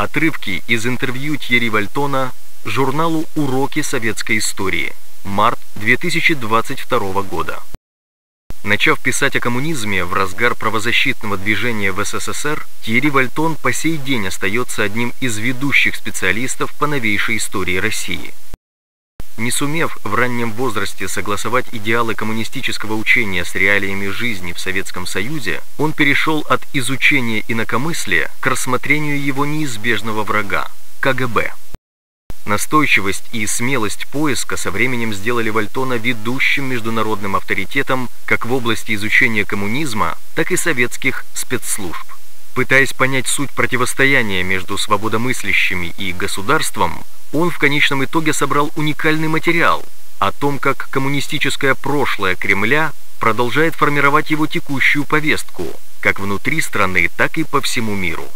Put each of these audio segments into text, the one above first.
Отрывки из интервью Тьерри Вальтона журналу «Уроки советской истории», март 2022 года. Начав писать о коммунизме в разгар правозащитного движения в СССР, Тьерри Вальтон по сей день остается одним из ведущих специалистов по новейшей истории России – не сумев в раннем возрасте согласовать идеалы коммунистического учения с реалиями жизни в Советском Союзе, он перешел от изучения инакомыслия к рассмотрению его неизбежного врага – КГБ. Настойчивость и смелость поиска со временем сделали Вальтона ведущим международным авторитетом как в области изучения коммунизма, так и советских спецслужб. Пытаясь понять суть противостояния между свободомыслящими и государством, он в конечном итоге собрал уникальный материал о том, как коммунистическое прошлое Кремля продолжает формировать его текущую повестку, как внутри страны, так и по всему миру.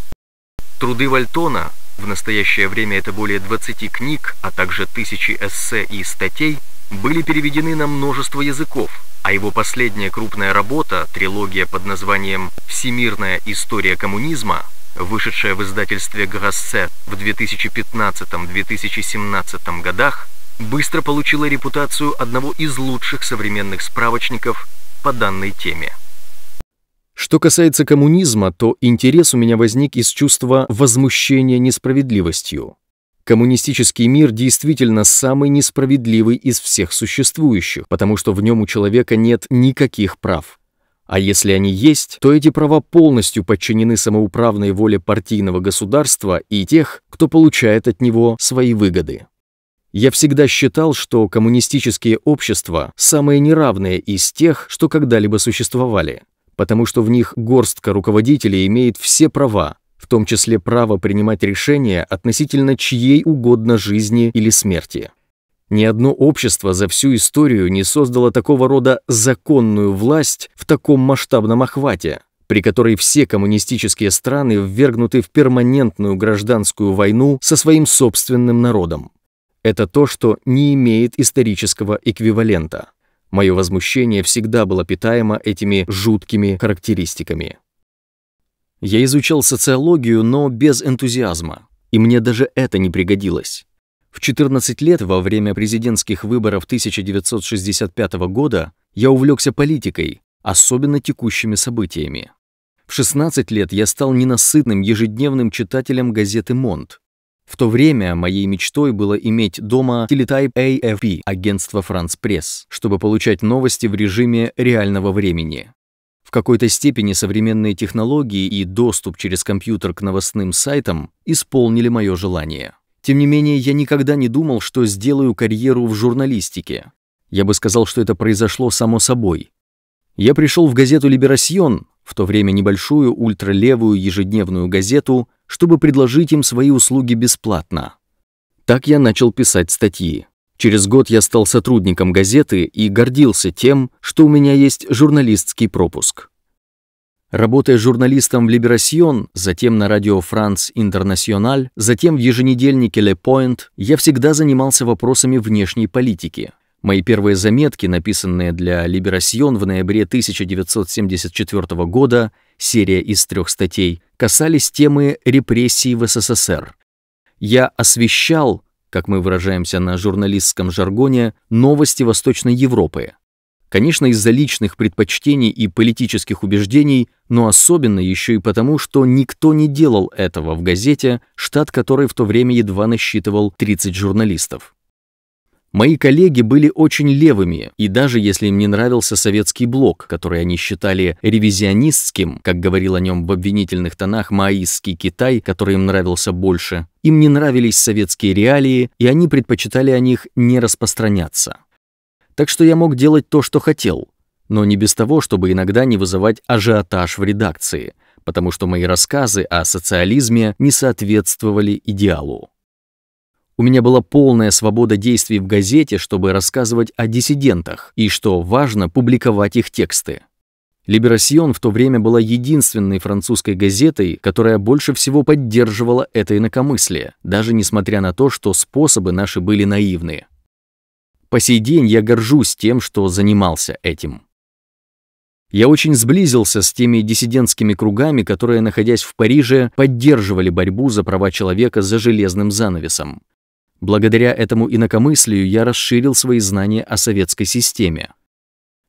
Труды Вальтона, в настоящее время это более 20 книг, а также тысячи эссе и статей – были переведены на множество языков, а его последняя крупная работа, трилогия под названием «Всемирная история коммунизма», вышедшая в издательстве Грассе в 2015-2017 годах, быстро получила репутацию одного из лучших современных справочников по данной теме. Что касается коммунизма, то интерес у меня возник из чувства возмущения несправедливостью. Коммунистический мир действительно самый несправедливый из всех существующих, потому что в нем у человека нет никаких прав. А если они есть, то эти права полностью подчинены самоуправной воле партийного государства и тех, кто получает от него свои выгоды. Я всегда считал, что коммунистические общества – самые неравные из тех, что когда-либо существовали, потому что в них горстка руководителей имеет все права, в том числе право принимать решения относительно чьей угодно жизни или смерти. Ни одно общество за всю историю не создало такого рода законную власть в таком масштабном охвате, при которой все коммунистические страны ввергнуты в перманентную гражданскую войну со своим собственным народом. Это то, что не имеет исторического эквивалента. Мое возмущение всегда было питаемо этими жуткими характеристиками. Я изучал социологию, но без энтузиазма, и мне даже это не пригодилось. В 14 лет, во время президентских выборов 1965 года, я увлекся политикой, особенно текущими событиями. В 16 лет я стал ненасытным ежедневным читателем газеты «Монт». В то время моей мечтой было иметь дома телетайп AFP, агентство «Франс Пресс», чтобы получать новости в режиме реального времени какой-то степени современные технологии и доступ через компьютер к новостным сайтам исполнили мое желание. Тем не менее, я никогда не думал, что сделаю карьеру в журналистике. Я бы сказал, что это произошло само собой. Я пришел в газету «Либерасьон», в то время небольшую ультралевую ежедневную газету, чтобы предложить им свои услуги бесплатно. Так я начал писать статьи. Через год я стал сотрудником газеты и гордился тем, что у меня есть журналистский пропуск. Работая журналистом в «Либерасьон», затем на радио «Франс Интернациональ», затем в еженедельнике «Ле Пойнт», я всегда занимался вопросами внешней политики. Мои первые заметки, написанные для «Либерасьон» в ноябре 1974 года, серия из трех статей, касались темы репрессий в СССР. Я освещал как мы выражаемся на журналистском жаргоне, новости Восточной Европы. Конечно, из-за личных предпочтений и политических убеждений, но особенно еще и потому, что никто не делал этого в газете, штат которой в то время едва насчитывал 30 журналистов. Мои коллеги были очень левыми, и даже если им не нравился советский блок, который они считали ревизионистским, как говорил о нем в обвинительных тонах маоистский Китай, который им нравился больше, им не нравились советские реалии, и они предпочитали о них не распространяться. Так что я мог делать то, что хотел, но не без того, чтобы иногда не вызывать ажиотаж в редакции, потому что мои рассказы о социализме не соответствовали идеалу. У меня была полная свобода действий в газете, чтобы рассказывать о диссидентах и, что важно, публиковать их тексты. «Либерасьон» в то время была единственной французской газетой, которая больше всего поддерживала это инакомыслие, даже несмотря на то, что способы наши были наивные. По сей день я горжусь тем, что занимался этим. Я очень сблизился с теми диссидентскими кругами, которые, находясь в Париже, поддерживали борьбу за права человека за железным занавесом. Благодаря этому инакомыслию я расширил свои знания о советской системе.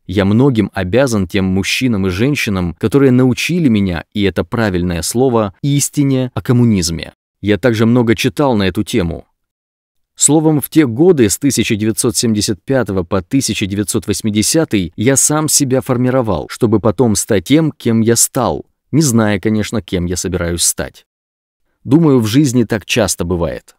Я многим обязан тем мужчинам и женщинам, которые научили меня, и это правильное слово, истине о коммунизме. Я также много читал на эту тему. Словом, в те годы с 1975 по 1980 я сам себя формировал, чтобы потом стать тем, кем я стал, не зная, конечно, кем я собираюсь стать. Думаю, в жизни так часто бывает.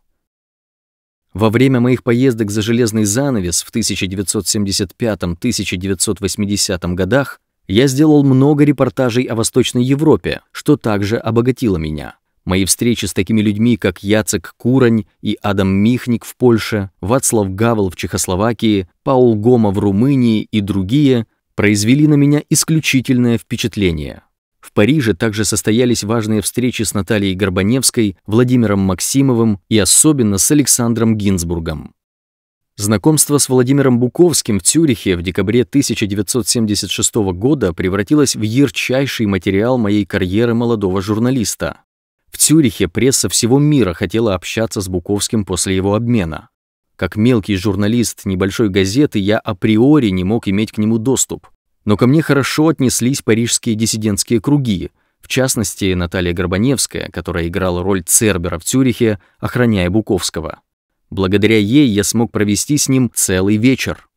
Во время моих поездок за железный занавес в 1975-1980 годах я сделал много репортажей о Восточной Европе, что также обогатило меня. Мои встречи с такими людьми, как Яцек Курань и Адам Михник в Польше, Вацлав Гавел в Чехословакии, Паул Гома в Румынии и другие произвели на меня исключительное впечатление. В Париже также состоялись важные встречи с Натальей Горбаневской, Владимиром Максимовым и особенно с Александром Гинзбургом. Знакомство с Владимиром Буковским в Цюрихе в декабре 1976 года превратилось в ярчайший материал моей карьеры молодого журналиста. В Цюрихе пресса всего мира хотела общаться с Буковским после его обмена. Как мелкий журналист небольшой газеты я априори не мог иметь к нему доступ. Но ко мне хорошо отнеслись парижские диссидентские круги, в частности, Наталья Горбаневская, которая играла роль Цербера в Цюрихе, охраняя Буковского. Благодаря ей я смог провести с ним целый вечер.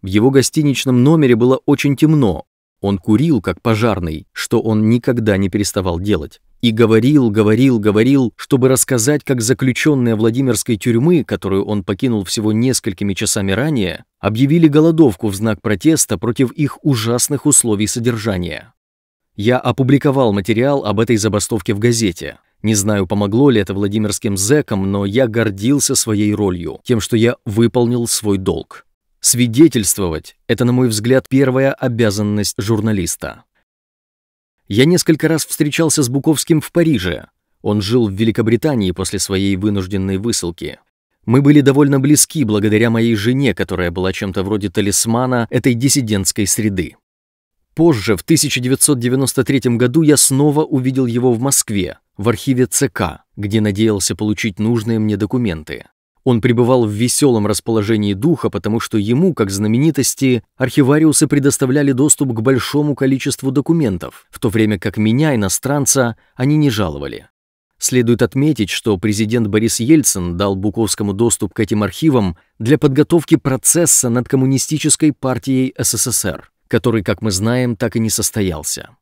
В его гостиничном номере было очень темно, он курил, как пожарный, что он никогда не переставал делать. И говорил, говорил, говорил, чтобы рассказать, как заключенные Владимирской тюрьмы, которую он покинул всего несколькими часами ранее, объявили голодовку в знак протеста против их ужасных условий содержания. Я опубликовал материал об этой забастовке в газете. Не знаю, помогло ли это владимирским зэкам, но я гордился своей ролью, тем, что я выполнил свой долг. Свидетельствовать – это, на мой взгляд, первая обязанность журналиста. Я несколько раз встречался с Буковским в Париже. Он жил в Великобритании после своей вынужденной высылки. Мы были довольно близки благодаря моей жене, которая была чем-то вроде талисмана этой диссидентской среды. Позже, в 1993 году, я снова увидел его в Москве, в архиве ЦК, где надеялся получить нужные мне документы. Он пребывал в веселом расположении духа, потому что ему, как знаменитости, архивариусы предоставляли доступ к большому количеству документов, в то время как меня, иностранца, они не жаловали. Следует отметить, что президент Борис Ельцин дал Буковскому доступ к этим архивам для подготовки процесса над Коммунистической партией СССР, который, как мы знаем, так и не состоялся.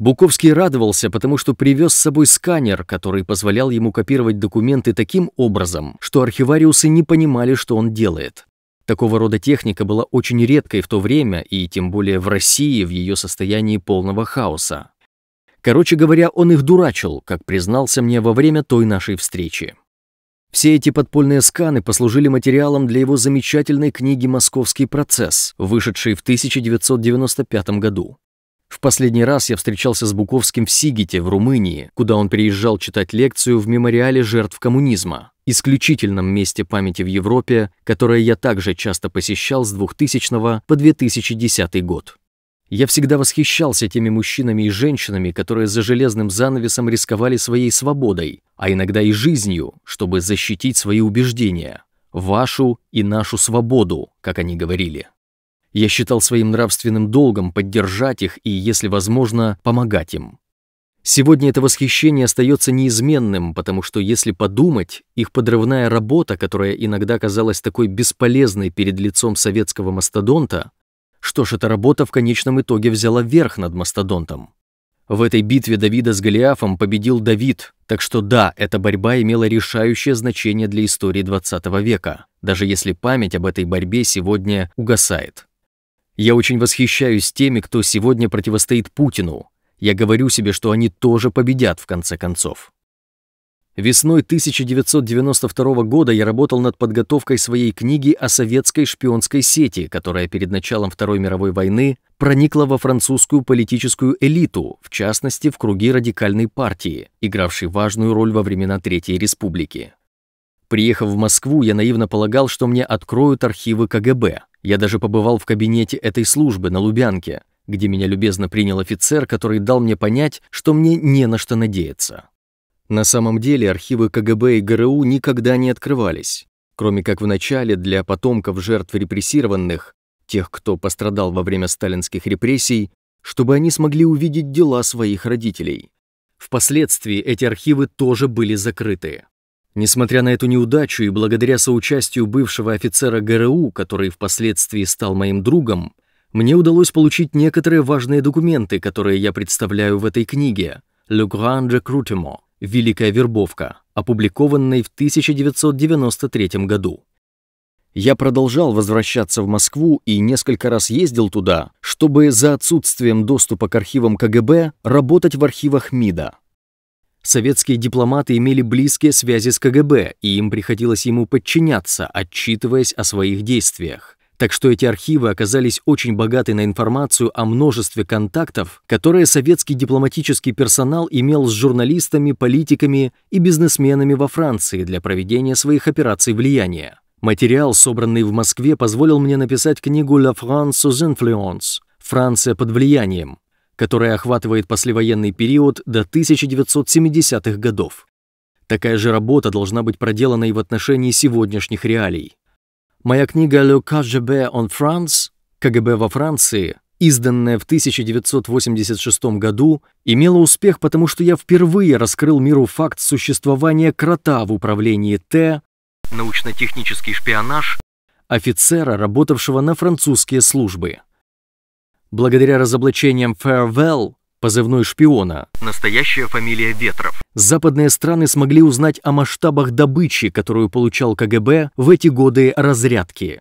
Буковский радовался, потому что привез с собой сканер, который позволял ему копировать документы таким образом, что архивариусы не понимали, что он делает. Такого рода техника была очень редкой в то время и тем более в России в ее состоянии полного хаоса. Короче говоря, он их дурачил, как признался мне во время той нашей встречи. Все эти подпольные сканы послужили материалом для его замечательной книги «Московский процесс», вышедшей в 1995 году. В последний раз я встречался с Буковским в Сигите, в Румынии, куда он приезжал читать лекцию в мемориале жертв коммунизма, исключительном месте памяти в Европе, которое я также часто посещал с 2000 по 2010 год. Я всегда восхищался теми мужчинами и женщинами, которые за железным занавесом рисковали своей свободой, а иногда и жизнью, чтобы защитить свои убеждения, вашу и нашу свободу, как они говорили. Я считал своим нравственным долгом поддержать их и, если возможно, помогать им. Сегодня это восхищение остается неизменным, потому что, если подумать, их подрывная работа, которая иногда казалась такой бесполезной перед лицом советского мастодонта, что ж, эта работа в конечном итоге взяла верх над мастодонтом. В этой битве Давида с Голиафом победил Давид, так что да, эта борьба имела решающее значение для истории 20 века, даже если память об этой борьбе сегодня угасает. Я очень восхищаюсь теми, кто сегодня противостоит Путину. Я говорю себе, что они тоже победят в конце концов. Весной 1992 года я работал над подготовкой своей книги о советской шпионской сети, которая перед началом Второй мировой войны проникла во французскую политическую элиту, в частности, в круги радикальной партии, игравшей важную роль во времена Третьей Республики. Приехав в Москву, я наивно полагал, что мне откроют архивы КГБ. Я даже побывал в кабинете этой службы на Лубянке, где меня любезно принял офицер, который дал мне понять, что мне не на что надеяться. На самом деле архивы КГБ и ГРУ никогда не открывались, кроме как в начале для потомков жертв репрессированных, тех, кто пострадал во время сталинских репрессий, чтобы они смогли увидеть дела своих родителей. Впоследствии эти архивы тоже были закрыты. Несмотря на эту неудачу и благодаря соучастию бывшего офицера ГРУ, который впоследствии стал моим другом, мне удалось получить некоторые важные документы, которые я представляю в этой книге «Le Grand Recrutement» «Великая вербовка», опубликованной в 1993 году. Я продолжал возвращаться в Москву и несколько раз ездил туда, чтобы за отсутствием доступа к архивам КГБ работать в архивах МИДа. Советские дипломаты имели близкие связи с КГБ, и им приходилось ему подчиняться, отчитываясь о своих действиях. Так что эти архивы оказались очень богаты на информацию о множестве контактов, которые советский дипломатический персонал имел с журналистами, политиками и бизнесменами во Франции для проведения своих операций влияния. Материал, собранный в Москве, позволил мне написать книгу «La France sous influence» – «Франция под влиянием», которая охватывает послевоенный период до 1970-х годов. Такая же работа должна быть проделана и в отношении сегодняшних реалий. Моя книга «Le KGB en France» «КГБ во Франции», изданная в 1986 году, имела успех, потому что я впервые раскрыл миру факт существования крота в управлении Т, научно-технический шпионаж, офицера, работавшего на французские службы благодаря разоблачениям Farewell, позывной шпиона, настоящая фамилия Ветров, западные страны смогли узнать о масштабах добычи, которую получал КГБ в эти годы разрядки.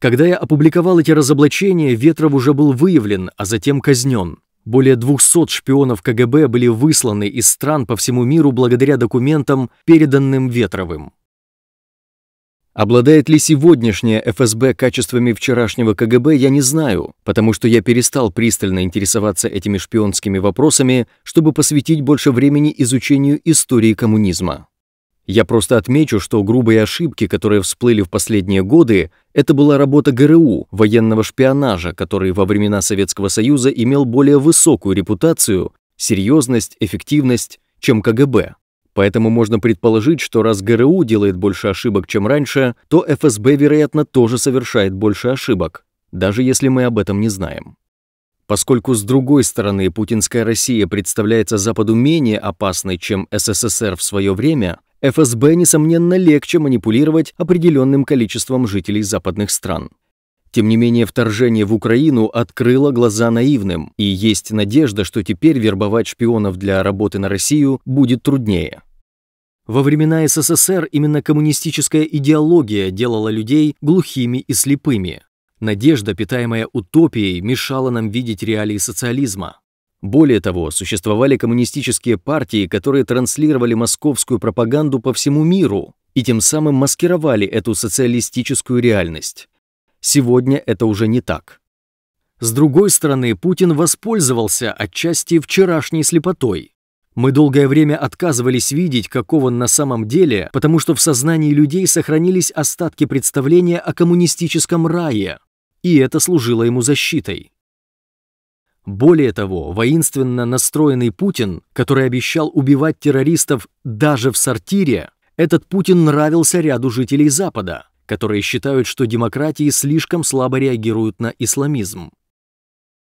Когда я опубликовал эти разоблачения, Ветров уже был выявлен, а затем казнен. Более 200 шпионов КГБ были высланы из стран по всему миру благодаря документам, переданным Ветровым. Обладает ли сегодняшняя ФСБ качествами вчерашнего КГБ, я не знаю, потому что я перестал пристально интересоваться этими шпионскими вопросами, чтобы посвятить больше времени изучению истории коммунизма. Я просто отмечу, что грубые ошибки, которые всплыли в последние годы, это была работа ГРУ, военного шпионажа, который во времена Советского Союза имел более высокую репутацию, серьезность, эффективность, чем КГБ. Поэтому можно предположить, что раз ГРУ делает больше ошибок, чем раньше, то ФСБ, вероятно, тоже совершает больше ошибок, даже если мы об этом не знаем. Поскольку, с другой стороны, путинская Россия представляется Западу менее опасной, чем СССР в свое время, ФСБ, несомненно, легче манипулировать определенным количеством жителей западных стран. Тем не менее, вторжение в Украину открыло глаза наивным, и есть надежда, что теперь вербовать шпионов для работы на Россию будет труднее. Во времена СССР именно коммунистическая идеология делала людей глухими и слепыми. Надежда, питаемая утопией, мешала нам видеть реалии социализма. Более того, существовали коммунистические партии, которые транслировали московскую пропаганду по всему миру и тем самым маскировали эту социалистическую реальность. Сегодня это уже не так. С другой стороны, Путин воспользовался отчасти вчерашней слепотой. Мы долгое время отказывались видеть, каков он на самом деле, потому что в сознании людей сохранились остатки представления о коммунистическом рае, и это служило ему защитой. Более того, воинственно настроенный Путин, который обещал убивать террористов даже в сортире, этот Путин нравился ряду жителей Запада – которые считают, что демократии слишком слабо реагируют на исламизм.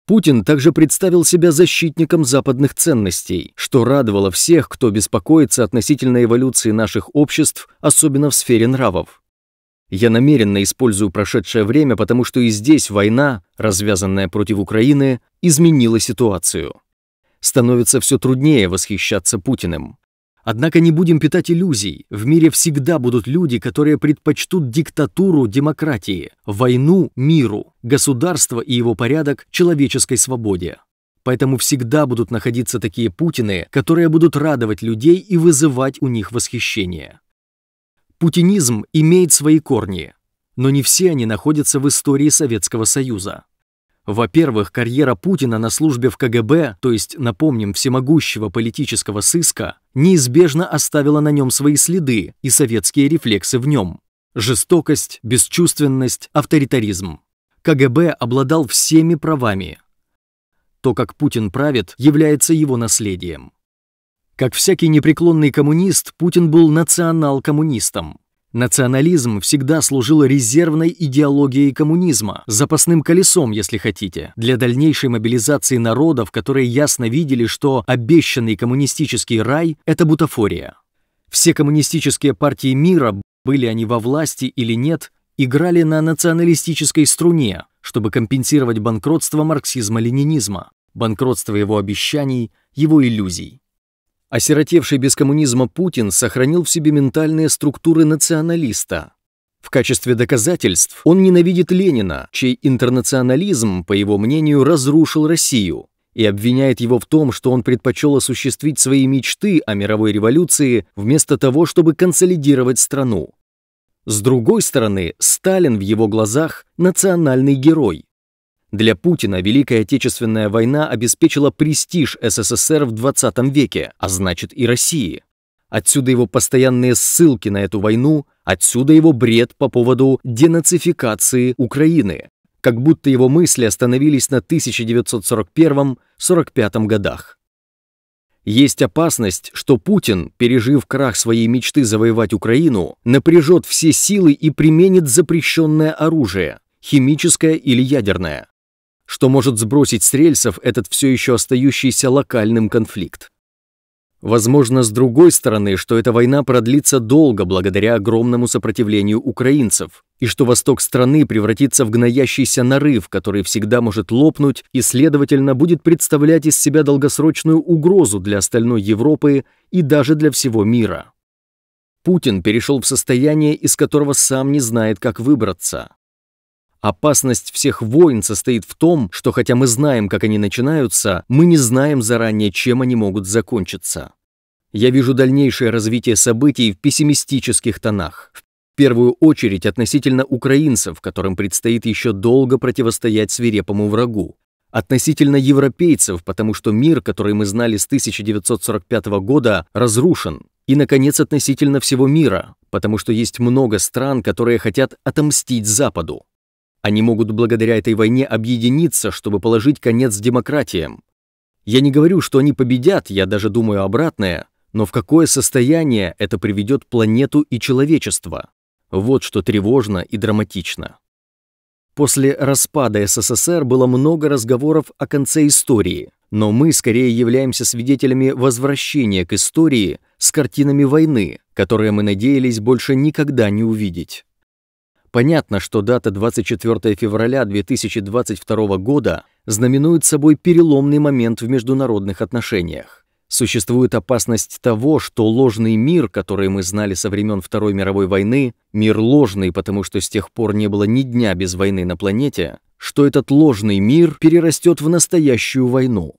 Путин также представил себя защитником западных ценностей, что радовало всех, кто беспокоится относительно эволюции наших обществ, особенно в сфере нравов. Я намеренно использую прошедшее время, потому что и здесь война, развязанная против Украины, изменила ситуацию. Становится все труднее восхищаться Путиным. Однако не будем питать иллюзий. В мире всегда будут люди, которые предпочтут диктатуру демократии, войну миру, государство и его порядок человеческой свободе. Поэтому всегда будут находиться такие Путины, которые будут радовать людей и вызывать у них восхищение. Путинизм имеет свои корни, но не все они находятся в истории Советского Союза. Во-первых, карьера Путина на службе в КГБ, то есть, напомним, всемогущего политического сыска, неизбежно оставила на нем свои следы и советские рефлексы в нем. Жестокость, бесчувственность, авторитаризм. КГБ обладал всеми правами. То, как Путин правит, является его наследием. Как всякий непреклонный коммунист, Путин был национал-коммунистом. Национализм всегда служил резервной идеологией коммунизма, запасным колесом, если хотите, для дальнейшей мобилизации народов, которые ясно видели, что обещанный коммунистический рай – это бутафория. Все коммунистические партии мира, были они во власти или нет, играли на националистической струне, чтобы компенсировать банкротство марксизма-ленинизма, банкротство его обещаний, его иллюзий. Осиротевший без коммунизма Путин сохранил в себе ментальные структуры националиста. В качестве доказательств он ненавидит Ленина, чей интернационализм, по его мнению, разрушил Россию, и обвиняет его в том, что он предпочел осуществить свои мечты о мировой революции вместо того, чтобы консолидировать страну. С другой стороны, Сталин в его глазах – национальный герой. Для Путина Великая Отечественная война обеспечила престиж СССР в 20 веке, а значит и России. Отсюда его постоянные ссылки на эту войну, отсюда его бред по поводу денацификации Украины, как будто его мысли остановились на 1941-45 годах. Есть опасность, что Путин, пережив крах своей мечты завоевать Украину, напряжет все силы и применит запрещенное оружие, химическое или ядерное что может сбросить с рельсов этот все еще остающийся локальным конфликт. Возможно, с другой стороны, что эта война продлится долго благодаря огромному сопротивлению украинцев, и что восток страны превратится в гноящийся нарыв, который всегда может лопнуть и, следовательно, будет представлять из себя долгосрочную угрозу для остальной Европы и даже для всего мира. Путин перешел в состояние, из которого сам не знает, как выбраться. Опасность всех войн состоит в том, что хотя мы знаем, как они начинаются, мы не знаем заранее, чем они могут закончиться. Я вижу дальнейшее развитие событий в пессимистических тонах. В первую очередь относительно украинцев, которым предстоит еще долго противостоять свирепому врагу. Относительно европейцев, потому что мир, который мы знали с 1945 года, разрушен. И, наконец, относительно всего мира, потому что есть много стран, которые хотят отомстить Западу. Они могут благодаря этой войне объединиться, чтобы положить конец демократиям. Я не говорю, что они победят, я даже думаю обратное, но в какое состояние это приведет планету и человечество? Вот что тревожно и драматично. После распада СССР было много разговоров о конце истории, но мы скорее являемся свидетелями возвращения к истории с картинами войны, которые мы надеялись больше никогда не увидеть. Понятно, что дата 24 февраля 2022 года знаменует собой переломный момент в международных отношениях. Существует опасность того, что ложный мир, который мы знали со времен Второй мировой войны, мир ложный, потому что с тех пор не было ни дня без войны на планете, что этот ложный мир перерастет в настоящую войну.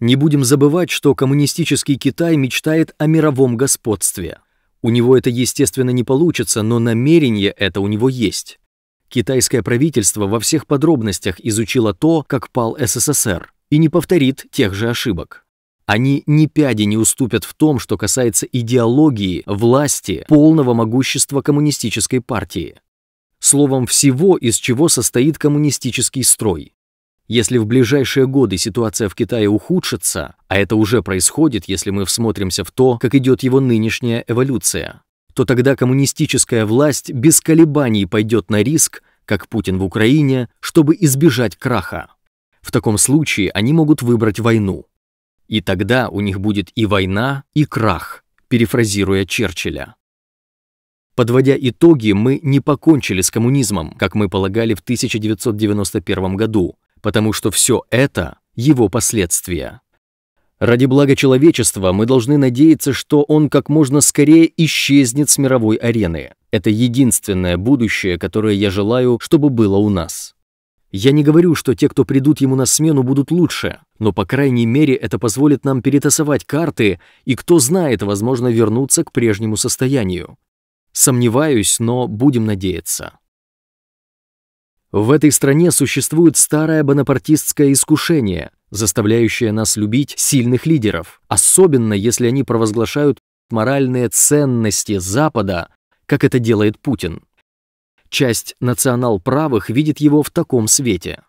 Не будем забывать, что коммунистический Китай мечтает о мировом господстве. У него это, естественно, не получится, но намерение это у него есть. Китайское правительство во всех подробностях изучило то, как пал СССР, и не повторит тех же ошибок. Они ни пяди не уступят в том, что касается идеологии, власти, полного могущества коммунистической партии. Словом, всего, из чего состоит коммунистический строй. Если в ближайшие годы ситуация в Китае ухудшится, а это уже происходит, если мы всмотримся в то, как идет его нынешняя эволюция, то тогда коммунистическая власть без колебаний пойдет на риск, как Путин в Украине, чтобы избежать краха. В таком случае они могут выбрать войну. И тогда у них будет и война, и крах, перефразируя Черчилля. Подводя итоги, мы не покончили с коммунизмом, как мы полагали в 1991 году, потому что все это – его последствия. Ради блага человечества мы должны надеяться, что он как можно скорее исчезнет с мировой арены. Это единственное будущее, которое я желаю, чтобы было у нас. Я не говорю, что те, кто придут ему на смену, будут лучше, но, по крайней мере, это позволит нам перетасовать карты, и, кто знает, возможно, вернуться к прежнему состоянию. Сомневаюсь, но будем надеяться. В этой стране существует старое бонапартистское искушение, заставляющее нас любить сильных лидеров, особенно если они провозглашают моральные ценности Запада, как это делает Путин. Часть национал-правых видит его в таком свете.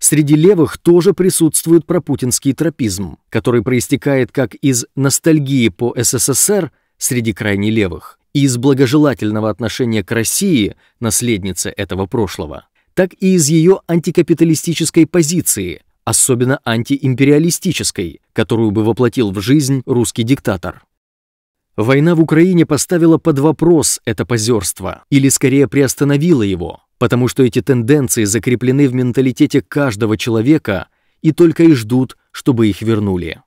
Среди левых тоже присутствует пропутинский тропизм, который проистекает как из ностальгии по СССР среди крайне левых и из благожелательного отношения к России, наследнице этого прошлого так и из ее антикапиталистической позиции, особенно антиимпериалистической, которую бы воплотил в жизнь русский диктатор. Война в Украине поставила под вопрос это позерство, или скорее приостановила его, потому что эти тенденции закреплены в менталитете каждого человека и только и ждут, чтобы их вернули.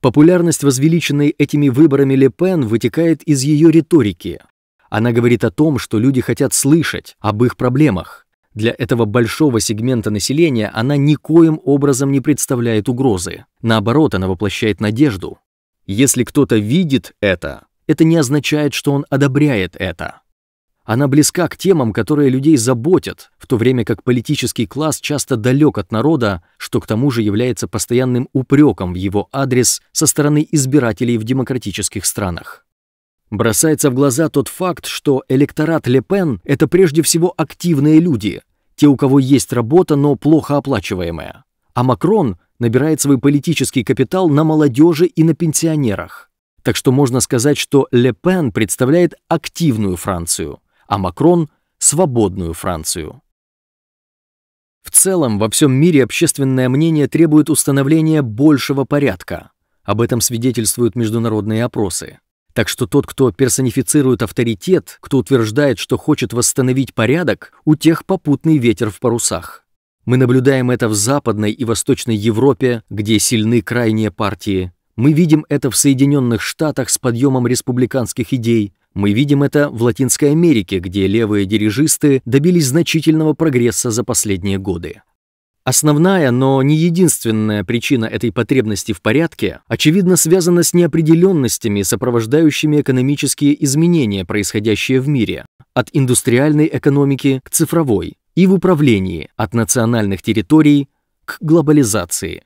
Популярность, возвеличенной этими выборами Ле Пен, вытекает из ее риторики, она говорит о том, что люди хотят слышать, об их проблемах. Для этого большого сегмента населения она никоим образом не представляет угрозы. Наоборот, она воплощает надежду. Если кто-то видит это, это не означает, что он одобряет это. Она близка к темам, которые людей заботят, в то время как политический класс часто далек от народа, что к тому же является постоянным упреком в его адрес со стороны избирателей в демократических странах. Бросается в глаза тот факт, что электорат Ле Пен — это прежде всего активные люди, те, у кого есть работа, но плохо оплачиваемая. А Макрон набирает свой политический капитал на молодежи и на пенсионерах. Так что можно сказать, что Ле Пен представляет активную Францию, а Макрон – свободную Францию. В целом, во всем мире общественное мнение требует установления большего порядка. Об этом свидетельствуют международные опросы. Так что тот, кто персонифицирует авторитет, кто утверждает, что хочет восстановить порядок, у тех попутный ветер в парусах. Мы наблюдаем это в Западной и Восточной Европе, где сильны крайние партии. Мы видим это в Соединенных Штатах с подъемом республиканских идей. Мы видим это в Латинской Америке, где левые дирижисты добились значительного прогресса за последние годы. Основная, но не единственная причина этой потребности в порядке, очевидно, связана с неопределенностями, сопровождающими экономические изменения, происходящие в мире, от индустриальной экономики к цифровой, и в управлении, от национальных территорий к глобализации.